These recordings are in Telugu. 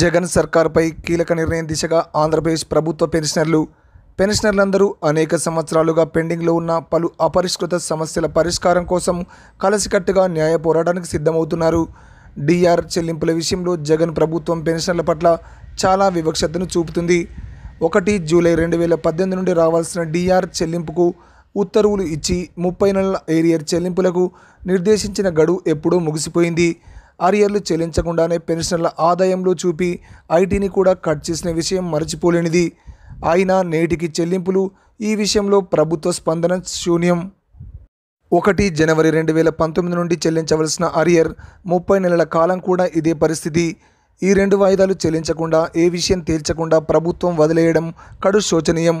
జగన్ సర్కార్పై కీలక నిర్ణయం దిశగా ఆంధ్రప్రదేశ్ ప్రభుత్వ పెన్షనర్లు పెన్షనర్లందరూ అనేక సంవత్సరాలుగా పెండింగ్లో ఉన్న పలు అపరిష్కృత సమస్యల పరిష్కారం కోసం కలిసికట్టుగా న్యాయ పోరాటానికి సిద్ధమవుతున్నారు డిఆర్ చెల్లింపుల విషయంలో జగన్ ప్రభుత్వం పెన్షనర్ల పట్ల చాలా వివక్షతను చూపుతుంది ఒకటి జూలై రెండు వేల పద్దెనిమిది నుండి రావాల్సిన డిఆర్ చెల్లింపుకు ఉత్తర్వులు ఇచ్చి ముప్పై నెలల ఏరియర్ చెల్లింపులకు నిర్దేశించిన గడువు ఎప్పుడూ ముగిసిపోయింది అరియర్లు చెల్లించకుండానే పెన్షన్ల ఆదాయంలో చూపి ఐటీని కూడా కట్ చేసిన విషయం మరచిపోలేనిది అయినా నేటికి చెల్లింపులు ఈ విషయంలో ప్రభుత్వ స్పందన శూన్యం ఒకటి జనవరి రెండు వేల పంతొమ్మిది నుండి చెల్లించవలసిన అరియర్ ముప్పై నెలల కాలం కూడా ఇదే పరిస్థితి ఈ రెండు వాయిదాలు చెల్లించకుండా ఏ విషయం తేల్చకుండా ప్రభుత్వం వదిలేయడం కడు శోచనీయం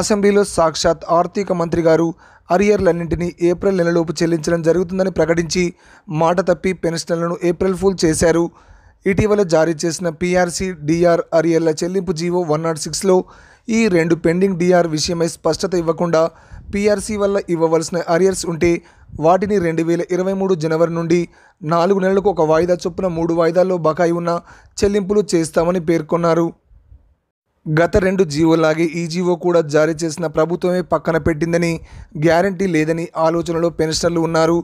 అసెంబ్లీలో సాక్షాత్ ఆర్థిక మంత్రి గారు అరియర్లన్నింటినీ ఏప్రిల్ నెలలోపు చెల్లించడం జరుగుతుందని ప్రకటించి మాట తప్పి పెన్షన్లను ఏప్రిల్ ఫుల్ చేశారు ఇటీవల జారీ చేసిన పీఆర్సీ డిఆర్ అరియర్ల చెల్లింపు జీవో వన్ నాట్ సిక్స్లో ఈ రెండు పెండింగ్ డిఆర్ విషయమై స్పష్టత ఇవ్వకుండా పీఆర్సీ వల్ల ఇవ్వవలసిన అరియర్స్ ఉంటే వాటిని రెండు వేల ఇరవై మూడు జనవరి నుండి నాలుగు నెలలకు ఒక వాయిదా చొప్పున మూడు వాయిదాల్లో బకాయి ఉన్న చెల్లింపులు చేస్తామని పేర్కొన్నారు గత రెండు జీవోలాగే ఈ జీవో కూడా జారీ చేసిన ప్రభుత్వమే పక్కన పెట్టిందని గ్యారంటీ లేదని ఆలోచనలో పెన్షనర్లు ఉన్నారు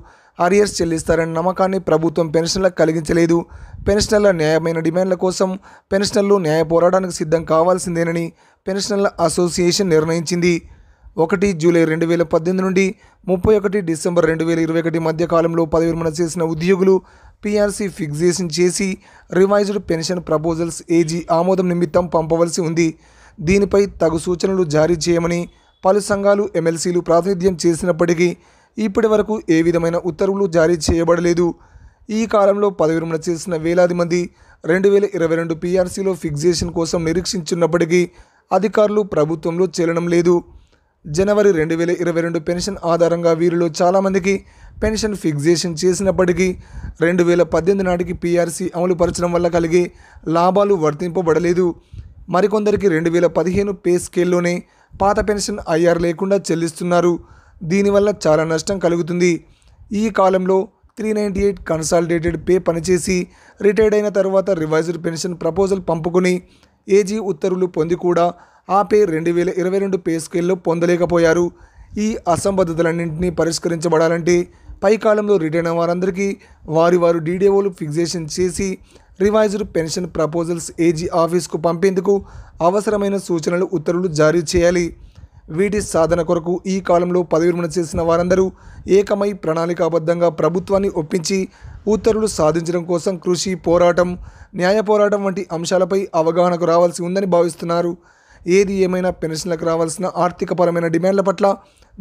అరియర్స్ చెల్లిస్తారని నమ్మకాన్ని ప్రభుత్వం పెన్షన్లకు కలిగించలేదు పెన్షనర్ల న్యాయమైన డిమాండ్ల కోసం పెన్షనర్లు న్యాయ పోరాటానికి సిద్ధం కావాల్సిందేనని పెన్షనర్ల అసోసియేషన్ నిర్ణయించింది ఒకటి జూలై రెండు వేల పద్దెనిమిది నుండి ముప్పై ఒకటి డిసెంబర్ రెండు వేల ఇరవై ఒకటి మధ్య కాలంలో విరమణ చేసిన ఉద్యోగులు పీఆర్సీ ఫిక్సేషన్ చేసి రివైజ్డ్ పెన్షన్ ప్రపోజల్స్ ఏజీ ఆమోదం నిమిత్తం పంపవలసి ఉంది దీనిపై తగు సూచనలు జారీ చేయమని పలు సంఘాలు ఎమ్మెల్సీలు ప్రాతినిధ్యం చేసినప్పటికీ ఇప్పటి వరకు ఏ విధమైన ఉత్తర్వులు జారీ చేయబడలేదు ఈ కాలంలో పదవి విరమణ చేసిన వేలాది మంది రెండు వేల ఇరవై రెండు పీఆర్సీలో ఫిక్సేషన్ కోసం నిరీక్షించున్నప్పటికీ అధికారులు ప్రభుత్వంలో చేరడం లేదు జనవరి రెండు వేల ఇరవై రెండు పెన్షన్ ఆధారంగా వీరిలో చాలామందికి పెన్షన్ ఫిక్సేషన్ చేసినప్పటికీ రెండు వేల పద్దెనిమిది నాటికి పీఆర్సీ అమలు పరచడం వల్ల కలిగే లాభాలు వర్తింపబడలేదు మరికొందరికి రెండు వేల పదిహేను పే స్కేల్లోనే పాత పెన్షన్ ఐఆర్ లేకుండా చెల్లిస్తున్నారు దీనివల్ల చాలా నష్టం కలుగుతుంది ఈ కాలంలో three ninety eight consolidated pay పనిచేసి రిటైర్డ్ అయిన తర్వాత రివైజ్డ్ పెన్షన్ ప్రపోజల్ పంపుకొని ఏజీ ఉత్తర్వులు పొంది కూడా ఆ రెండు వేల ఇరవై రెండు పే స్కేల్లో పొందలేకపోయారు ఈ అసంబద్ధతలన్నింటినీ పరిష్కరించబడాలంటే పైకాలంలో రిటైర్ అయిన వారందరికీ వారి వారు డీడీఓలు ఫిక్సేషన్ చేసి రివైజ్డ్ పెన్షన్ ప్రపోజల్స్ ఏజీ ఆఫీస్కు పంపేందుకు అవసరమైన సూచనలు ఉత్తర్వులు జారీ చేయాలి వీటి సాధన కొరకు ఈ కాలంలో పదవి విరమణ చేసిన వారందరూ ఏకమై ప్రణాళికాబద్ధంగా ప్రభుత్వాన్ని ఒప్పించి ఉత్తర్వులు సాధించడం కోసం కృషి పోరాటం న్యాయ పోరాటం వంటి అంశాలపై అవగాహనకు రావాల్సి ఉందని భావిస్తున్నారు ఏది ఏమైనా పెన్షన్లకు రావాల్సిన ఆర్థికపరమైన డిమాండ్ల పట్ల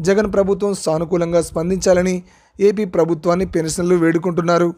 జగన్ ప్రభుత్వం సానుకూలంగా స్పందించాలని ఏపీ ప్రభుత్వాన్ని పెన్షన్లు వేడుకుంటున్నారు